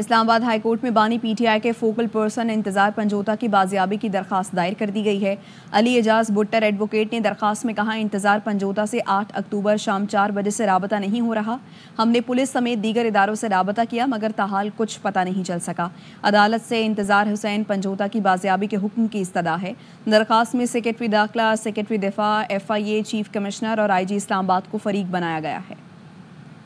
Islamabad high court में बानी PTI के फोकल पर्सन इंतजार पंजोता की बाजियाबी की दरखास्त दायर कर दी गई है अली एजाज बुट्टर एडवोकेट ने दरखास्त में कहा इंतजार पंजोता से 8 अक्टूबर शाम चार बजे से रबता नहीं हो रहा हमने पुलिस समेत दीगर इदारों से रबता किया मगर तहाल कुछ पता नहीं चल सका अदालत से इंतजार हुसैन पंजोता की बाजियाबी के हुक्म की इस्तः है दरखास्त में सेक्रेटरी दाखिला सेक्रेटरी दिफा F I A chief commissioner और आई जी इस्लामाबाद को फरीक बनाया गया है